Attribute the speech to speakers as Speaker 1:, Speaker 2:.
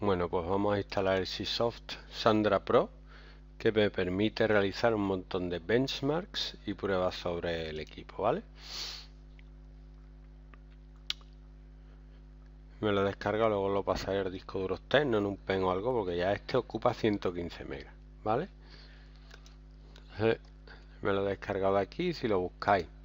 Speaker 1: Bueno, pues vamos a instalar el Csoft Sandra Pro, que me permite realizar un montón de benchmarks y pruebas sobre el equipo, ¿vale? Me lo descarga, luego lo pasaré al disco duro externo en un pen o algo, porque ya este ocupa 115 megas, ¿vale? Eh, me lo he descargado aquí, si lo buscáis